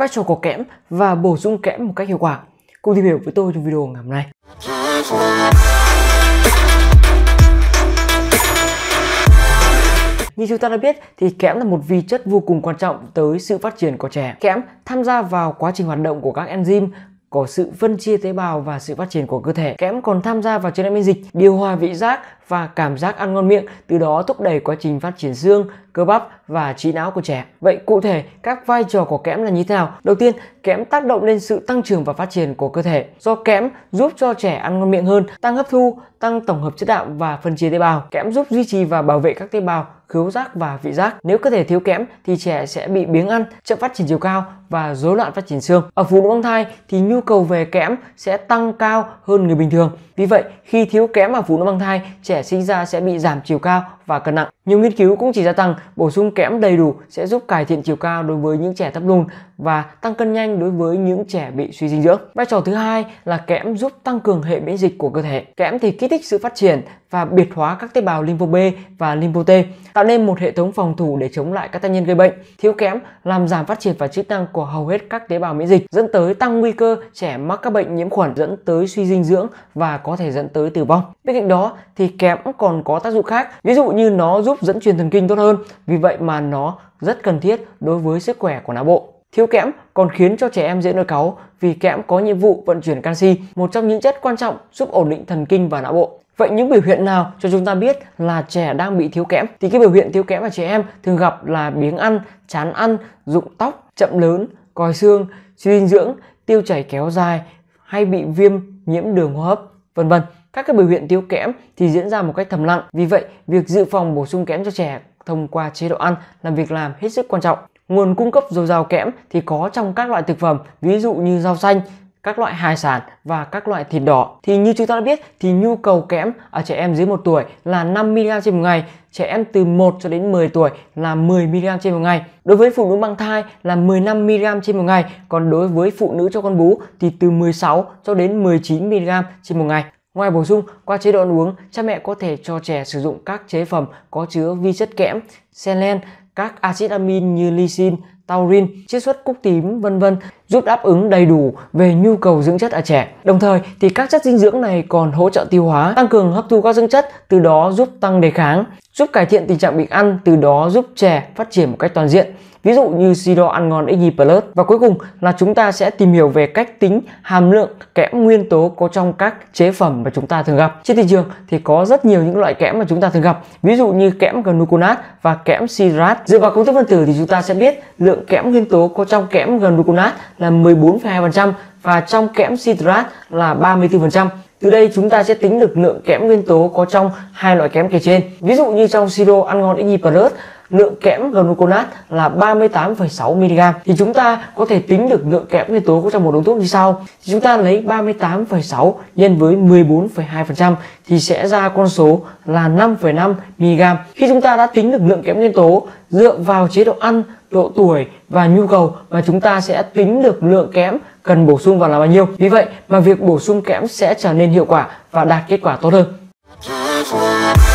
vai trò của kẽm và bổ sung kẽm một cách hiệu quả. Cùng tìm hiểu với tôi trong video ngày hôm nay. Như chúng ta đã biết thì kẽm là một vi chất vô cùng quan trọng tới sự phát triển của trẻ. Kẽm tham gia vào quá trình hoạt động của các enzyme có sự phân chia tế bào và sự phát triển của cơ thể. Kẽm còn tham gia vào chức năng miễn dịch, điều hòa vị giác và cảm giác ăn ngon miệng, từ đó thúc đẩy quá trình phát triển xương, cơ bắp và trí não của trẻ. Vậy cụ thể các vai trò của kẽm là như thế nào? Đầu tiên, kẽm tác động lên sự tăng trưởng và phát triển của cơ thể. Do kẽm giúp cho trẻ ăn ngon miệng hơn, tăng hấp thu, tăng tổng hợp chất đạm và phân chia tế bào. Kẽm giúp duy trì và bảo vệ các tế bào khứu giác và vị giác. Nếu cơ thể thiếu kẽm thì trẻ sẽ bị biếng ăn, chậm phát triển chiều cao và rối loạn phát triển xương. Ở phụ nữ mang thai thì nhu cầu về kẽm sẽ tăng cao hơn người bình thường. Vì vậy, khi thiếu kẽm ở phụ nữ mang thai, trẻ sinh ra sẽ bị giảm chiều cao và cân nặng. Nhiều nghiên cứu cũng chỉ ra rằng bổ sung kẽm đầy đủ sẽ giúp cải thiện chiều cao đối với những trẻ thấp lùn và tăng cân nhanh đối với những trẻ bị suy dinh dưỡng. Vai trò thứ hai là kẽm giúp tăng cường hệ miễn dịch của cơ thể. Kẽm thì kích thích sự phát triển và biệt hóa các tế bào lympho B và lympho T, tạo nên một hệ thống phòng thủ để chống lại các tác nhân gây bệnh. Thiếu kẽm làm giảm phát triển và chức năng của của hầu hết các tế bào miễn dịch dẫn tới tăng nguy cơ trẻ mắc các bệnh nhiễm khuẩn dẫn tới suy dinh dưỡng và có thể dẫn tới tử vong. Bên cạnh đó thì kẽm còn có tác dụng khác, ví dụ như nó giúp dẫn truyền thần kinh tốt hơn, vì vậy mà nó rất cần thiết đối với sức khỏe của não bộ. Thiếu kẽm còn khiến cho trẻ em dễ nổi cáu vì kẽm có nhiệm vụ vận chuyển canxi, một trong những chất quan trọng giúp ổn định thần kinh và não bộ. Vậy những biểu hiện nào cho chúng ta biết là trẻ đang bị thiếu kẽm? Thì cái biểu hiện thiếu kẽm ở trẻ em thường gặp là biếng ăn, chán ăn, rụng tóc, chậm lớn, còi xương, suy dinh dưỡng, tiêu chảy kéo dài hay bị viêm nhiễm đường hô hấp, vân vân. Các cái biểu hiện thiếu kẽm thì diễn ra một cách thầm lặng. Vì vậy, việc dự phòng bổ sung kẽm cho trẻ thông qua chế độ ăn là việc làm hết sức quan trọng. Nguồn cung cấp dồi dào kẽm thì có trong các loại thực phẩm, ví dụ như rau xanh, các loại hải sản và các loại thịt đỏ. Thì như chúng ta đã biết thì nhu cầu kẽm ở trẻ em dưới 1 tuổi là 5mg trên một ngày, trẻ em từ 1 cho đến 10 tuổi là 10mg trên một ngày. Đối với phụ nữ mang thai là 15mg trên một ngày, còn đối với phụ nữ cho con bú thì từ 16 cho đến 19mg trên một ngày. Ngoài bổ sung, qua chế độ ăn uống, cha mẹ có thể cho trẻ sử dụng các chế phẩm có chứa vi chất kẽm, selen, các axit amin như lysine, taurin, chiết xuất cúc tím vân vân giúp đáp ứng đầy đủ về nhu cầu dưỡng chất ở trẻ. Đồng thời thì các chất dinh dưỡng này còn hỗ trợ tiêu hóa, tăng cường hấp thu các dưỡng chất, từ đó giúp tăng đề kháng, giúp cải thiện tình trạng bị ăn, từ đó giúp trẻ phát triển một cách toàn diện. Ví dụ như Sido ăn ngon Iggy Plus. Và cuối cùng là chúng ta sẽ tìm hiểu về cách tính hàm lượng kẽm nguyên tố có trong các chế phẩm mà chúng ta thường gặp. Trên thị trường thì có rất nhiều những loại kẽm mà chúng ta thường gặp, ví dụ như kẽm gluconat và kẽm sidrat. Dựa vào công thức phân tử thì chúng ta sẽ biết lượng lượng kẽm nguyên tố có trong kẽm gần gluconat là 14,2% và trong kẽm citrat là 34%. Từ đây chúng ta sẽ tính được lượng kẽm nguyên tố có trong hai loại kẽm kể trên. Ví dụ như trong siro ăn ngon Plus lượng kẽm gluconat là 38,6 mg thì chúng ta có thể tính được lượng kẽm nguyên tố có trong một uống thuốc như sau thì chúng ta lấy 38,6 nhân với 14,2% thì sẽ ra con số là 5,5 mg khi chúng ta đã tính được lượng kẽm nguyên tố dựa vào chế độ ăn độ tuổi và nhu cầu mà chúng ta sẽ tính được lượng kẽm cần bổ sung vào là bao nhiêu vì vậy mà việc bổ sung kẽm sẽ trở nên hiệu quả và đạt kết quả tốt hơn